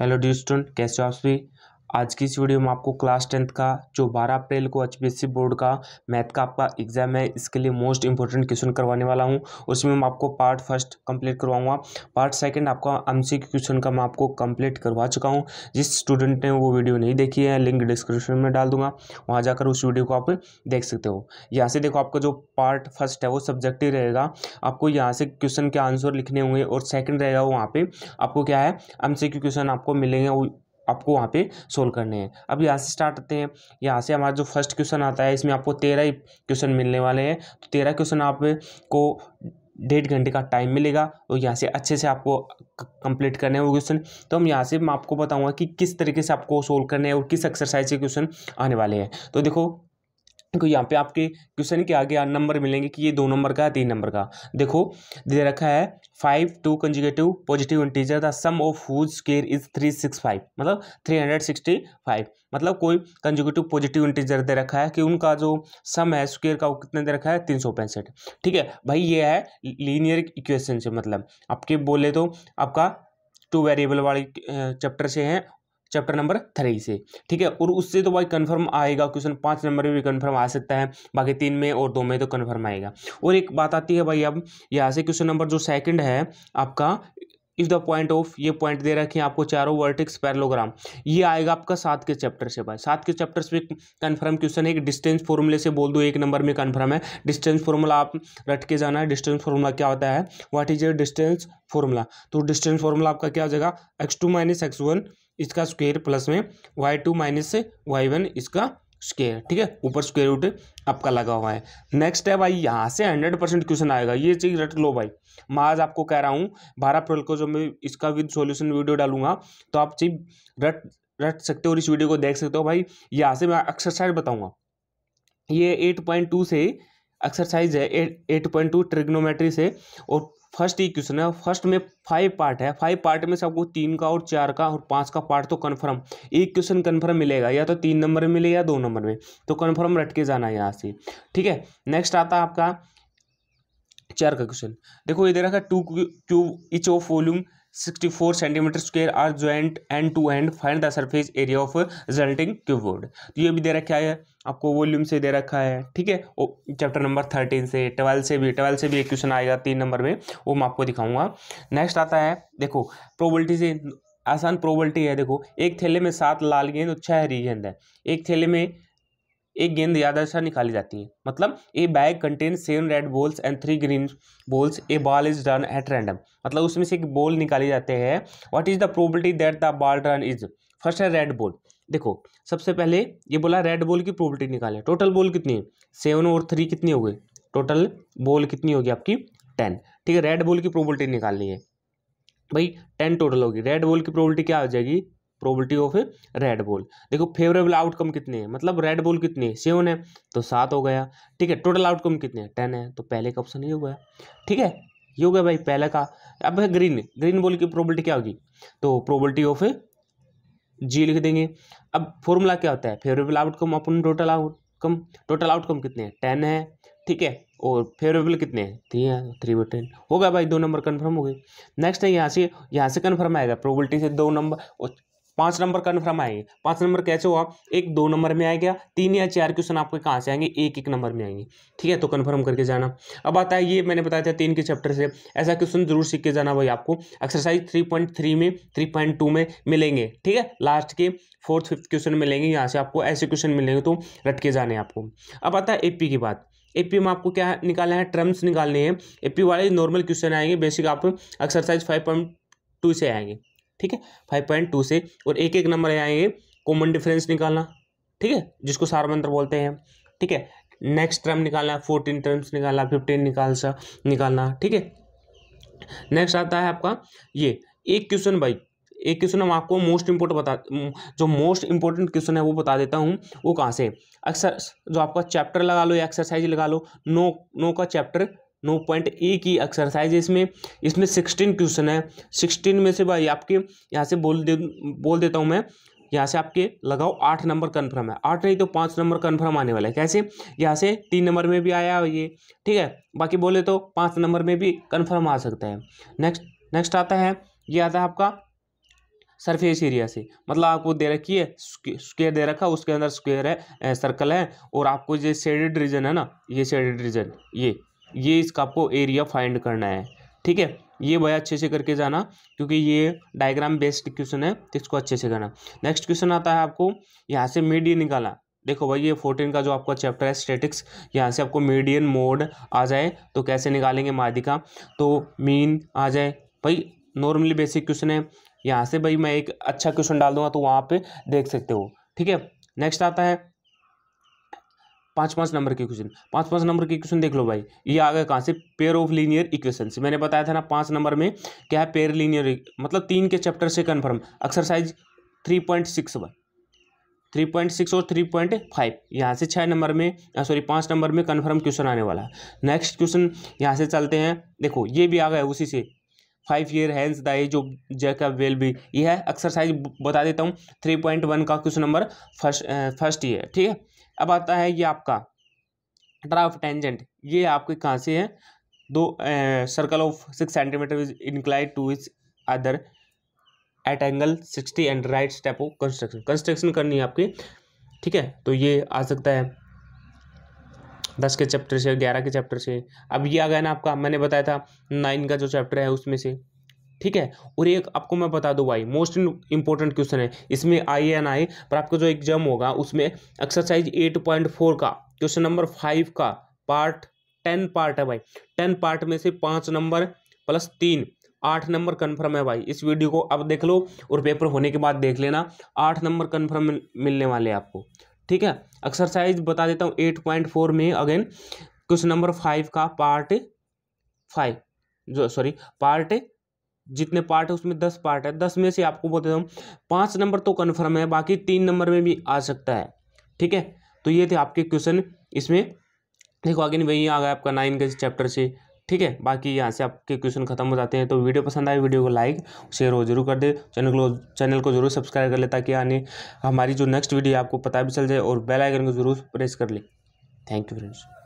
hello कैसे हो आप सभी आज की इस वीडियो में आपको क्लास टेंथ का जो 12 अप्रैल को एच बोर्ड का मैथ का आपका एग्जाम है इसके लिए मोस्ट इंपॉर्टेंट क्वेश्चन करवाने वाला हूं उसमें मैं आपको पार्ट फर्स्ट कंप्लीट करवाऊंगा पार्ट सेकंड आपका एम क्वेश्चन का मैं आपको कंप्लीट करवा चुका हूं जिस स्टूडेंट ने वो वीडियो नहीं देखी है लिंक डिस्क्रिप्शन में डाल दूंगा वहाँ जाकर उस वीडियो को आप देख सकते हो यहाँ से देखो आपका जो पार्ट फर्स्ट है वो सब्जेक्टिव रहेगा आपको यहाँ से क्वेश्चन के आंसर लिखने होंगे और सेकेंड रहेगा वहाँ पर आपको क्या है एम क्वेश्चन आपको मिलेंगे आपको वहाँ पे सोल्व करने हैं अब यहाँ से स्टार्ट करते हैं यहाँ से हमारा जो फर्स्ट क्वेश्चन आता है इसमें आपको तेरह ही क्वेश्चन मिलने वाले हैं तो तेरह क्वेश्चन आपको डेढ़ घंटे का टाइम मिलेगा और तो यहाँ से अच्छे से आपको कंप्लीट करने हैं वो क्वेश्चन तो हम यहाँ से मैं आपको बताऊंगा कि किस तरीके से आपको सोल्व करने हैं और किस एक्सरसाइज के क्वेश्चन आने वाले हैं तो देखो तो यहाँ पे आपके क्वेश्चन के आगे नंबर मिलेंगे कि ये दो नंबर का है तीन नंबर का देखो दे रखा है फाइव two consecutive positive integer the sum of whose square is three six five मतलब थ्री हंड्रेड सिक्सटी फाइव मतलब कोई कंजिगेटिव पॉजिटिव इंटीजर दे रखा है कि उनका जो सम है स्केयर का वो कितने दे रखा है तीन सौ पैंसठ ठीक है भाई ये है लीनियर इक्वेशन से मतलब आपके बोले तो आपका टू वेरिएबल वाले चैप्टर से हैं चैप्टर नंबर थ्री से ठीक है और उससे तो भाई कन्फर्म आएगा क्वेश्चन पाँच नंबर में भी कन्फर्म आ सकता है बाकी तीन में और दो में तो कन्फर्म आएगा और एक बात आती है भाई अब यहाँ से क्वेश्चन नंबर जो सेकंड है आपका इफ़ द पॉइंट ऑफ ये पॉइंट दे रखे हैं आपको चारों वर्टिक्स पैरलोग्राम ये आएगा आपका सात के चैप्टर से भाई सात के चैप्टर से कन्फर्म क्वेश्चन है एक डिस्टेंस फॉर्मूले से बोल दो एक नंबर में कन्फर्म है डिस्टेंस फॉर्मूला आप रट के जाना है डिस्टेंस फॉर्मूला क्या होता है what is your distance formula तो डिस्टेंस फॉर्मूला आपका क्या हो जाएगा x two minus x one इसका स्क्वेयर प्लस में y two minus y one इसका स्क्वेयर ठीक है ऊपर स्क्वेयर रूट आपका लगा हुआ है नेक्स्ट है भाई यहाँ से हंड्रेड परसेंट क्वेश्चन आएगा ये चीज़ रट लो भाई मैं आज आपको कह रहा हूँ बारह अप्रैल को जब मैं इसका विद सॉल्यूशन वीडियो डालूंगा तो आप चीज रट रट सकते हो और इस वीडियो को देख सकते हो भाई यहाँ से मैं एक्सरसाइज बताऊँगा ये एट पॉइंट टू से एक्सरसाइज है एट पॉइंट टू ट्रिग्नोमेट्री से और फर्स्ट ही क्वेश्चन है फर्स्ट में फाइव पार्ट है फाइव पार्ट में से आपको तीन का और चार का और पाँच का पार्ट तो कन्फर्म एक क्वेश्चन कन्फर्म मिलेगा या तो तीन नंबर में मिले या दो नंबर में तो कन्फर्म रट के जाना है यहाँ से ठीक है नेक्स्ट आता है आपका चार का क्वेश्चन देखो ये दे रखा two cube each of volume sixty four centimetre square are joint end to end find the surface area of resulting cuboid तो ये भी दे रखा है आपको वॉल्यूम से दे रखा है ठीक है चैप्टर नंबर थर्टीन से ट्वेल्व से भी ट्वेल्व से भी एक क्वेश्चन आएगा तीन नंबर में वो मैं आपको दिखाऊंगा नेक्स्ट आता है देखो प्रोबलिटी से आसान प्रोबलिटी है देखो एक थैले में सात लाल गेंद और छह हरी गेंद है एक थैले में एक गेंद सा निकाली जाती है मतलब a bag contain seven red balls and three green balls a ball is drawn at random मतलब उसमें से एक बॉल निकाली जाते हैं what is the probability that the ball drawn is first है रेड बॉल देखो सबसे पहले ये बोला रेड बॉल की प्रोबेबिलिटी निकाले टोटल बॉल कितनी है सेवन और थ्री कितनी हो गई टोटल बॉल कितनी होगी आपकी टेन ठीक है रेड बॉल की प्रोबेबिलिटी निकालनी है भाई टेन टोटल होगी रेड बॉल की प्रोबेबिलिटी क्या हो जाएगी probability of a red ball देखो फेवरेबल आउटकम कितने हैं मतलब रेड बॉल कितने सेवन है तो सात हो गया ठीक है टोटल आउटकम कितने हैं टेन है तो पहले का ऑप्शन ये हो गया ठीक है ये हो गया भाई पहले का अब है ग्रीन ग्रीन बॉल की प्रोबेबिलिटी क्या होगी तो प्रोबेबिलिटी ऑफ ए जी लिख देंगे अब फॉर्मूला क्या होता है favourable outcome upon total outcome total outcome कितने हैं टेन है ठीक है और फेवरेबल कितने हैं थ्री है थ्री बाई टेन होगा भाई दो नंबर कन्फर्म हो गए नेक्स्ट है यहाँ से यहाँ से कन्फर्म आएगा प्रोबेबिलिटी से दो नंबर और पांच नंबर कन्फर्म आएंगे पांच नंबर कैसे हुआ एक दो नंबर में आएगा तीन या चार क्वेश्चन आपके कहाँ से आएंगे एक एक नंबर में आएंगे ठीक है तो कन्फर्म करके जाना अब आता है ये मैंने बताया था तीन के चैप्टर से ऐसा क्वेश्चन जरूर सीख के जाना भाई आपको एक्सरसाइज थ्री पॉइंट थ्री में थ्री पॉइंट टू में मिलेंगे ठीक है लास्ट के फोर्थ फिफ्थ क्वेश्चन मिलेंगे यहाँ से आपको ऐसे क्वेश्चन मिलेंगे तो रट के जाने आपको अब आता है एपी की बात एपी में आपको क्या निकालना है टर्म्स निकालने हैं एपी वाले नॉर्मल क्वेश्चन आएंगे बेसिक आप एक्सरसाइज फाइव पॉइंट टू से आएंगे ठीक है फाइव पॉइंट टू से और एक एक नंबर आएंगे कॉमन डिफरेंस निकालना ठीक है जिसको सार मंत्र बोलते हैं ठीक है नेक्स्ट टर्म निकालना फोर्टीन टर्म्स निकालना फिफ्टीन निकाल सा निकालना ठीक है नेक्स्ट आता है आपका ये एक क्वेश्चन भाई एक क्वेश्चन हम आपको मोस्ट इम्पोर्टेंट बता जो मोस्ट इम्पोर्टेंट क्वेश्चन है वो बता देता हूँ वो कहाँ से अक्सर जो आपका चैप्टर लगा लो या एक्सरसाइज लगा लो नो नो का चैप्टर नौ पॉइंट ए की एक्सरसाइज है इसमें इसमें सिक्सटीन क्वेश्चन है सिक्सटीन में से भाई आपके यहाँ से बोल दे बोल देता हूँ मैं यहाँ से आपके लगाओ आठ नंबर कन्फर्म है आठ नहीं तो पाँच नंबर कन्फर्म आने वाला है कैसे यहाँ से तीन नंबर में भी आया ये ठीक है बाकी बोले तो पाँच नंबर में भी कन्फर्म आ सकता है नेक्स्ट नेक्स्ट आता है ये आता है आपका सरफेस एरिया से मतलब आपको दे रखी है स्क्वेयर दे रखा उसके अंदर स्क्वेयर है सर्कल है और आपको जो शेडेड रीजन है ना ये शेडेड रीजन ये ये इसका आपको एरिया फाइंड करना है ठीक है ये भैया अच्छे से करके जाना क्योंकि ये डायग्राम बेस्ड क्वेश्चन है तो इसको अच्छे से करना नेक्स्ट क्वेश्चन आता है आपको यहाँ से मीडियन निकाला देखो भाई ये फोर्टीन का जो आपका चैप्टर है स्टेटिक्स यहाँ से आपको मीडियन मोड आ जाए तो कैसे निकालेंगे माध्यिका तो मीन आ जाए भाई नॉर्मली बेसिक क्वेश्चन है यहाँ से भाई मैं एक अच्छा क्वेश्चन डाल दूंगा तो वहाँ पे देख सकते हो ठीक है नेक्स्ट आता है पाँच पाँच नंबर के क्वेश्चन पाँच पाँच नंबर के क्वेश्चन देख लो भाई ये आ गए कहाँ से पेयर ऑफ लीनियर इक्वेशन से मैंने बताया था ना पाँच नंबर में क्या है पेयर लीनियर e- मतलब तीन के चैप्टर से confirm exercise three point six one three point six और थ्री पॉइंट फाइव यहाँ से छः नंबर में सॉरी पाँच नंबर में कन्फर्म क्वेश्चन आने वाला है नेक्स्ट क्वेश्चन यहाँ से चलते हैं देखो ये भी आ गया उसी से five year hence the age of Jack will be ये है एक्सरसाइज बता देता हूँ थ्री पॉइंट वन का question number first first year ठीक है अब आता है ये आपका ड्राफ टेंजेंट ये आपके कहाँ से है दो circle of six centimetre is inclined to each other at angle sixty and write step of construction construction करनी है आपकी ठीक है तो ये आ सकता है दस के चैप्टर से ग्यारह के चैप्टर से अब ये आ गया ना आपका मैंने बताया था नाइन का जो चैप्टर है उसमें से ठीक है और एक आपको मैं बता दूं भाई मोस्ट इंपॉर्टेंट क्वेश्चन है इसमें आई एन आई पर आपका जो एग्जाम होगा उसमें एक्सरसाइज एट पॉइंट फोर का क्वेश्चन नंबर फाइव का पार्ट टेन पार्ट है भाई टेन पार्ट में से पाँच नंबर प्लस तीन आठ नंबर कन्फर्म है भाई इस वीडियो को अब देख लो और पेपर होने के बाद देख लेना आठ नंबर कन्फर्म मिलने वाले आपको ठीक है एक्सरसाइज बता देता हूँ एट पॉइंट फोर में अगेन क्वेश्चन नंबर फाइव का पार्ट फाइव जो सॉरी पार्ट जितने पार्ट है उसमें दस पार्ट है दस में से आपको बता देता हूँ पाँच नंबर तो कन्फर्म है बाकी तीन नंबर में भी आ सकता है ठीक है तो ये थे आपके क्वेश्चन इसमें देखो आगे वही आ गया आपका नाइन के चैप्टर से ठीक है बाकी यहाँ से आपके क्वेश्चन खत्म हो जाते हैं तो वीडियो पसंद आए वीडियो को लाइक शेयर हो जरूर कर दे चैनल को चैनल को जरूर सब्सक्राइब कर ले ताकि आने हमारी जो नेक्स्ट वीडियो आपको पता भी चल जाए और बेल आइकन को जरूर प्रेस कर ले थैंक यू फ्रेंड्स